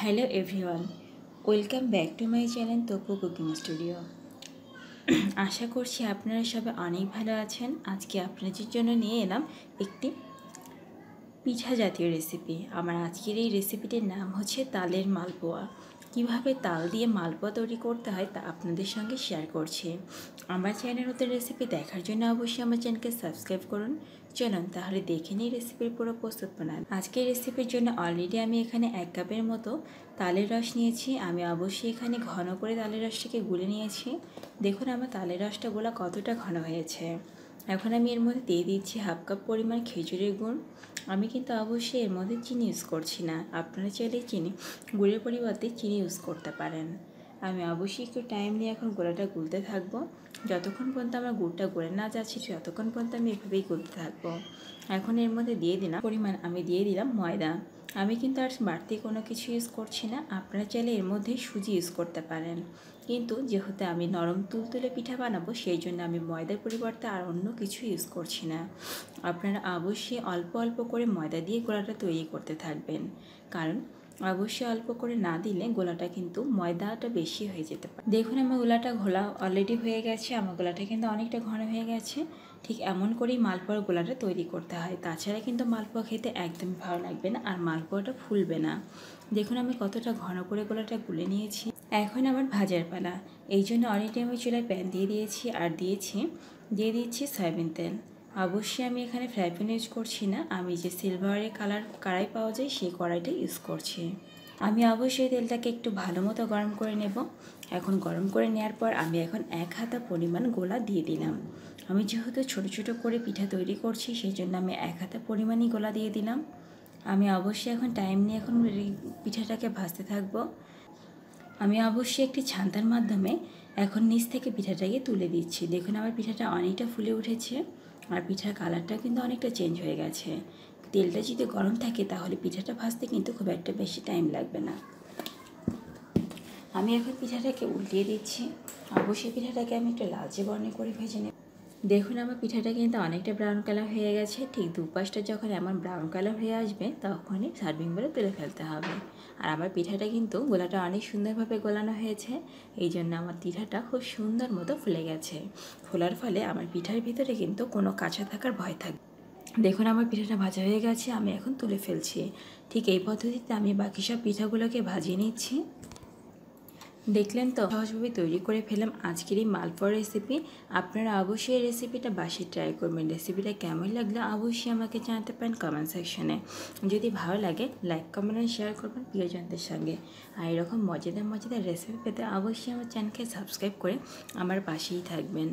hello everyone welcome back to my channel Tapu cooking studio আশা করছি আপনারা সবাই অনেক ভালো আছেন আজকে আপনাদের জন্য নিয়ে এলাম একটি পিঠা জাতীয় রেসিপি আমার আজকের এই রেসিপিটির নাম হচ্ছে তালের মালপোয়া কিভাবে তাল দিয়ে মালপোয়া তৈরি করতে হয় তা আপনাদের সঙ্গে শেয়ার করছি আমার চ্যানেল নতুন রেসিপি দেখার জন্য অবশ্যই আমার চ্যানেলকে সাবস্ক্রাইব করুন চলুন তাহলে দেখে নিই রেসিপির পুরো প্রস্তুত বানান আজকের রেসিপির জন্য অলরেডি আমি এখানে এক কাপের মতো তালের রস নিয়েছি আমি অবশ্যই এখানে ঘন করে তালের রসটাকে গুলে নিয়েছি দেখুন আমার তালের রসটা গোলা কতটা ঘন হয়েছে এখন আমি এর মধ্যে দিয়ে দিচ্ছি হাফ কাপ পরিমাণ খেজুরের গুড় আমি কিন্তু অবশ্যই এর মধ্যে চিনি ইউজ করছি না আপনারা চাইলে চিনি গুড়ের পরিবর্তে চিনি ইউজ করতে পারেন আমি অবশ্যই একটু টাইম নিয়ে এখন গোলাটা গুলতে থাকবো যতক্ষণ পর্যন্ত আমার গুড়টা গড়ে না যাচ্ছি ততক্ষণ পর্যন্ত আমি এভাবেই গুলতে থাকবো এখন এর মধ্যে দিয়ে দিলাম পরিমাণ আমি দিয়ে দিলাম ময়দা আমি কিন্তু আর বাড়তি কোনো কিছু ইউজ করছি না আপনারা চাইলে এর মধ্যে সুজি ইউজ করতে পারেন কিন্তু যেহেতু আমি নরম তুলতুলে পিঠা বানাবো সেই জন্য আমি ময়দার পরিবর্তে আর অন্য কিছু ইউজ করছি না আপনারা অবশ্যই অল্প অল্প করে ময়দা দিয়ে গোলাটা তৈরি করতে থাকবেন কারণ অবশ্যই অল্প করে না দিলে গোলাটা কিন্তু ময়দাটা বেশি হয়ে যেতে পারে দেখুন আমার গোলাটা ঘোলা অলরেডি হয়ে গেছে আমার গোলাটা কিন্তু অনেকটা ঘন হয়ে গেছে ঠিক এমন করেই মালপোয়ার গোলাটা তৈরি করতে হয় তাছাড়া কিন্তু মালপোয়া খেতে একদমই ভালো লাগবে না আর মালপোয়াটা ফুলবে না দেখুন আমি কতটা ঘন করে গোলাটা গুলে নিয়েছি এখন আমার ভাজার পালা এই জন্য অনেকটা আমি চুলায় প্যান দিয়ে দিয়েছি আর দিয়েছি দিয়ে দিচ্ছি সয়াবিন তেল অবশ্যই আমি এখানে ফ্রাই প্যান ইউজ করছি না আমি যে সিলভারের কালার কড়াই পাওয়া যায় সেই কড়াইটা ইউজ করছি আমি অবশ্যই তেলটাকে একটু ভালো মতো গরম করে নেব এখন গরম করে নেওয়ার পর আমি এখন এক হাতা পরিমাণ গোলা দিয়ে দিলাম আমি যেহেতু ছোট ছোট করে পিঠা তৈরি করছি সেই জন্য আমি এক হাতে পরিমাণই গোলা দিয়ে দিলাম আমি অবশ্যই এখন টাইম নিয়ে এখন পিঠাটাকে ভাজতে থাকবো আমি অবশ্যই একটি ছান্তার মাধ্যমে এখন নিচ থেকে পিঠাটাকে তুলে দিচ্ছি দেখুন আমার পিঠাটা অনেকটা ফুলে উঠেছে আর পিঠার কালারটা কিন্তু অনেকটা চেঞ্জ হয়ে গেছে তেলটা যদি গরম থাকে তাহলে পিঠাটা ভাজতে কিন্তু খুব একটা বেশি টাইম লাগবে না আমি এখন পিঠাটাকে উল্টিয়ে দিচ্ছি অবশ্যই পিঠাটাকে আমি একটু লালচে বর্ণে করে ভেজে নেব দেখুন আমার পিঠাটা কিন্তু অনেকটা ব্রাউন কালার হয়ে গেছে ঠিক দুপাশটা যখন এমন ব্রাউন কালার হয়ে আসবে তখনই সার্ভিং বলে তুলে ফেলতে হবে আর আমার পিঠাটা কিন্তু গোলাটা অনেক সুন্দরভাবে গোলানো হয়েছে এই জন্য আমার পিঠাটা খুব সুন্দর মতো ফুলে গেছে ফোলার ফলে আমার পিঠার ভিতরে কিন্তু কোনো কাঁচা থাকার ভয় থাকবে দেখুন আমার পিঠাটা ভাজা হয়ে গেছে আমি এখন তুলে ফেলছি ঠিক এই পদ্ধতিতে আমি বাকি সব পিঠাগুলোকে ভাজিয়ে নিচ্ছি দেখলেন তো সহজভাবে তৈরি করে ফেলাম আজকের এই মালপোয়া রেসিপি আপনারা অবশ্যই এই রেসিপিটা বাসে ট্রাই করবেন রেসিপিটা কেমন লাগলো অবশ্যই আমাকে জানাতে পারেন কমেন্ট সেকশনে যদি ভালো লাগে লাইক কমেন্ট আর শেয়ার করবেন প্রিয়জনদের সঙ্গে আর এরকম মজাদার মজাদার রেসিপি পেতে অবশ্যই আমার চ্যানেলকে সাবস্ক্রাইব করে আমার পাশেই থাকবেন